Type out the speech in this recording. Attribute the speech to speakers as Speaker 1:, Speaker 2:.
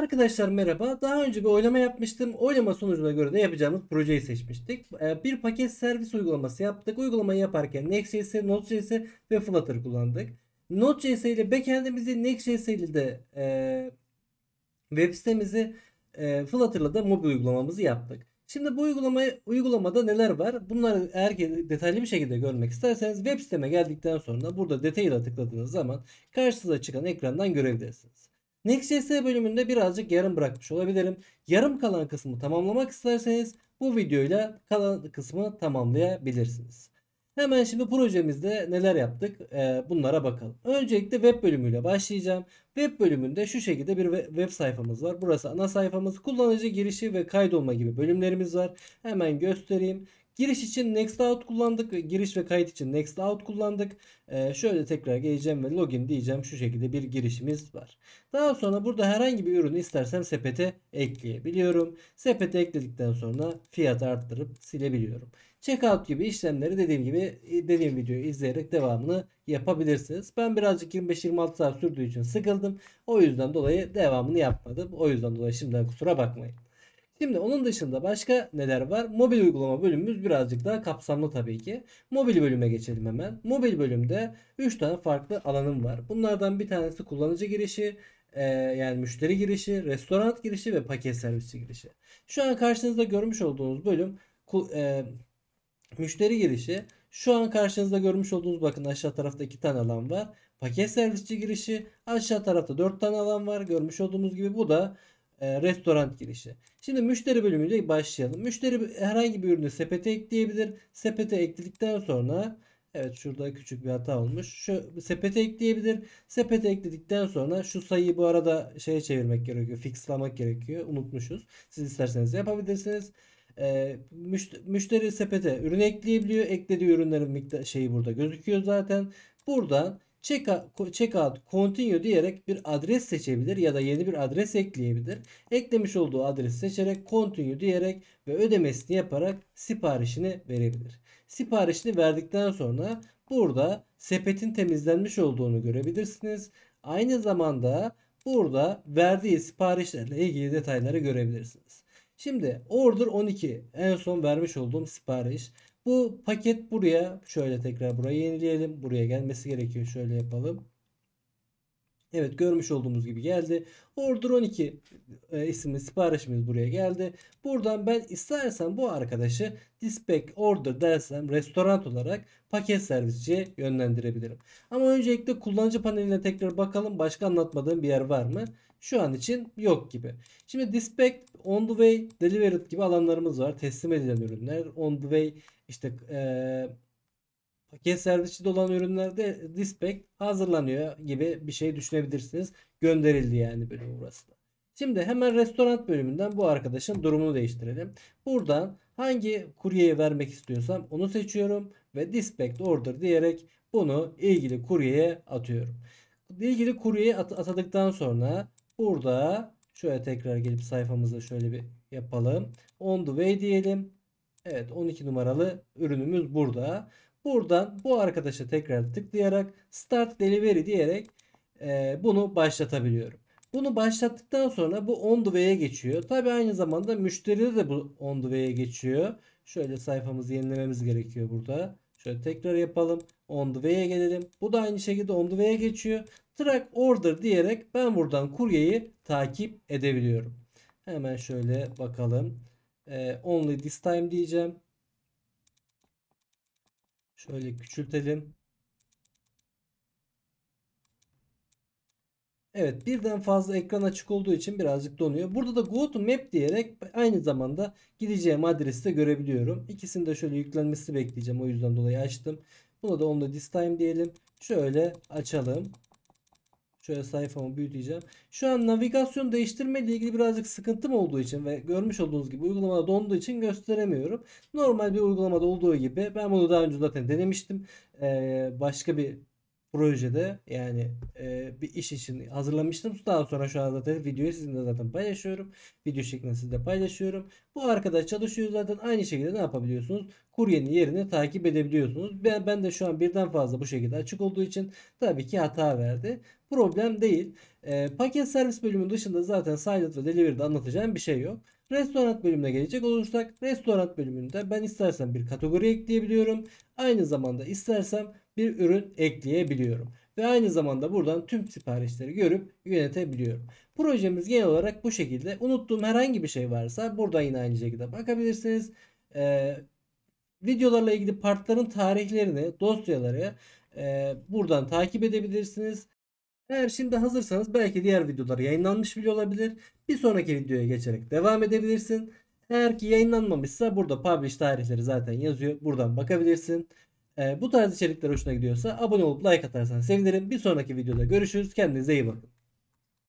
Speaker 1: Arkadaşlar merhaba. Daha önce bir oylama yapmıştım. Oylama sonucuna göre ne yapacağımız projeyi seçmiştik. Ee, bir paket servis uygulaması yaptık. Uygulamayı yaparken Next.js, Node.js ve Flutter kullandık. Node.js ile backend'imizi, Next.js ile de e, web sitemizi, e, ile de mobil uygulamamızı yaptık. Şimdi bu uygulama, uygulamada neler var? Bunları eğer detaylı bir şekilde görmek isterseniz web siteme geldikten sonra burada detayla tıkladığınız zaman karşınıza çıkan ekrandan görebilirsiniz. Next.js bölümünde birazcık yarım bırakmış olabilirim. Yarım kalan kısmı tamamlamak isterseniz bu videoyla kalan kısmı tamamlayabilirsiniz. Hemen şimdi projemizde neler yaptık ee, bunlara bakalım. Öncelikle web bölümüyle başlayacağım. Web bölümünde şu şekilde bir web sayfamız var. Burası ana sayfamız. Kullanıcı girişi ve kaydolma gibi bölümlerimiz var. Hemen göstereyim. Giriş için next out kullandık. Giriş ve kayıt için next out kullandık. Ee, şöyle tekrar geleceğim ve login diyeceğim. Şu şekilde bir girişimiz var. Daha sonra burada herhangi bir ürünü istersem sepete ekleyebiliyorum. Sepete ekledikten sonra fiyat arttırıp silebiliyorum. Checkout gibi işlemleri dediğim gibi dediğim videoyu izleyerek devamını yapabilirsiniz. Ben birazcık 25-26 saat sürdüğü için sıkıldım. O yüzden dolayı devamını yapmadım. O yüzden dolayı şimdiden kusura bakmayın. Şimdi onun dışında başka neler var? Mobil uygulama bölümümüz birazcık daha kapsamlı tabii ki. Mobil bölüme geçelim hemen. Mobil bölümde 3 tane farklı alanım var. Bunlardan bir tanesi kullanıcı girişi, e, yani müşteri girişi, restoran girişi ve paket servisi girişi. Şu an karşınızda görmüş olduğunuz bölüm e, müşteri girişi. Şu an karşınızda görmüş olduğunuz bakın aşağı tarafta 2 tane alan var. Paket servisçi girişi aşağı tarafta 4 tane alan var. Görmüş olduğumuz gibi bu da e, restoran girişi. Şimdi müşteri bölümüyle başlayalım. Müşteri herhangi bir ürünü sepete ekleyebilir. Sepete ekledikten sonra evet şurada küçük bir hata olmuş. Şu sepete ekleyebilir. Sepete ekledikten sonra şu sayıyı bu arada şeye çevirmek gerekiyor. Fixlamak gerekiyor. Unutmuşuz. Siz isterseniz yapabilirsiniz. E, müşteri, müşteri sepete ürün ekleyebiliyor. Eklediği ürünlerin miktar şeyi burada gözüküyor zaten. Buradan checkout, continue diyerek bir adres seçebilir ya da yeni bir adres ekleyebilir. Eklemiş olduğu adresi seçerek continue diyerek ve ödemesini yaparak siparişini verebilir. Siparişini verdikten sonra burada sepetin temizlenmiş olduğunu görebilirsiniz. Aynı zamanda burada verdiği siparişlerle ilgili detayları görebilirsiniz. Şimdi order 12 en son vermiş olduğum sipariş. Bu paket buraya şöyle tekrar buraya yenileyelim. Buraya gelmesi gerekiyor. Şöyle yapalım. Evet görmüş olduğumuz gibi geldi. Order 12 e, isimli siparişimiz buraya geldi. Buradan ben istersen bu arkadaşı dispatch order dersem restoran olarak paket servisçiye yönlendirebilirim. Ama öncelikle kullanıcı paneline tekrar bakalım. Başka anlatmadığım bir yer var mı? şu an için yok gibi. Şimdi dispatch, on the way, delivered gibi alanlarımız var. Teslim edilen ürünler. On the way işte ee, paket servisçi olan ürünlerde dispatch hazırlanıyor gibi bir şey düşünebilirsiniz. Gönderildi yani böyle burası da. Şimdi hemen restoran bölümünden bu arkadaşın durumunu değiştirelim. Buradan hangi kuryeye vermek istiyorsam onu seçiyorum ve dispatch order diyerek bunu ilgili kuryeye atıyorum. İlgili kuryeye at atadıktan sonra Burada şöyle tekrar gelip sayfamızda şöyle bir yapalım. On the way diyelim. Evet 12 numaralı ürünümüz burada. Buradan bu arkadaşa tekrar tıklayarak start delivery diyerek e, bunu başlatabiliyorum. Bunu başlattıktan sonra bu on the way'e geçiyor. Tabi aynı zamanda müşteri de bu on the way'e geçiyor. Şöyle sayfamızı yenilememiz gerekiyor burada. Şöyle tekrar yapalım. On the way'e gelelim. Bu da aynı şekilde on the way'e geçiyor. Track order diyerek ben buradan kuryeyi takip edebiliyorum. Hemen şöyle bakalım. Ee, only this time diyeceğim. Şöyle küçültelim. Evet birden fazla ekran açık olduğu için birazcık donuyor. Burada da go to map diyerek aynı zamanda gideceğim adresi de görebiliyorum. İkisini de şöyle yüklenmesi bekleyeceğim. O yüzden dolayı açtım. Buna da onunla this time diyelim. Şöyle açalım. Şöyle sayfamı büyüteceğim. Şu an navigasyon değiştirme ile ilgili birazcık sıkıntım olduğu için ve görmüş olduğunuz gibi uygulamada donduğu için gösteremiyorum. Normal bir uygulamada olduğu gibi ben bunu daha önce zaten denemiştim. Ee, başka bir projede yani e, bir iş için hazırlamıştım. Daha sonra şu an zaten videoyu sizinle zaten paylaşıyorum. Video şeklinde sizle paylaşıyorum. Bu arkadaş çalışıyor zaten aynı şekilde ne yapabiliyorsunuz? Kuryenin yerini takip edebiliyorsunuz. Ben, ben de şu an birden fazla bu şekilde açık olduğu için tabii ki hata verdi problem değil. E, paket servis bölümü dışında zaten Silent ve Delivery'de anlatacağım bir şey yok. Restoran bölümüne gelecek olursak restoran bölümünde ben istersen bir kategori ekleyebiliyorum. Aynı zamanda istersem bir ürün ekleyebiliyorum. Ve aynı zamanda buradan tüm siparişleri görüp yönetebiliyorum. Projemiz genel olarak bu şekilde. Unuttuğum herhangi bir şey varsa buradan yine aynı şekilde bakabilirsiniz. Ee, videolarla ilgili partların tarihlerini, dosyaları e, buradan takip edebilirsiniz. Eğer şimdi hazırsanız belki diğer videolar yayınlanmış bile olabilir. Bir sonraki videoya geçerek devam edebilirsin. Eğer ki yayınlanmamışsa burada publish tarihleri zaten yazıyor. Buradan bakabilirsin. Ee, bu tarz içerikler hoşuna gidiyorsa abone olup like atarsan sevinirim. Bir sonraki videoda görüşürüz. Kendinize iyi bakın.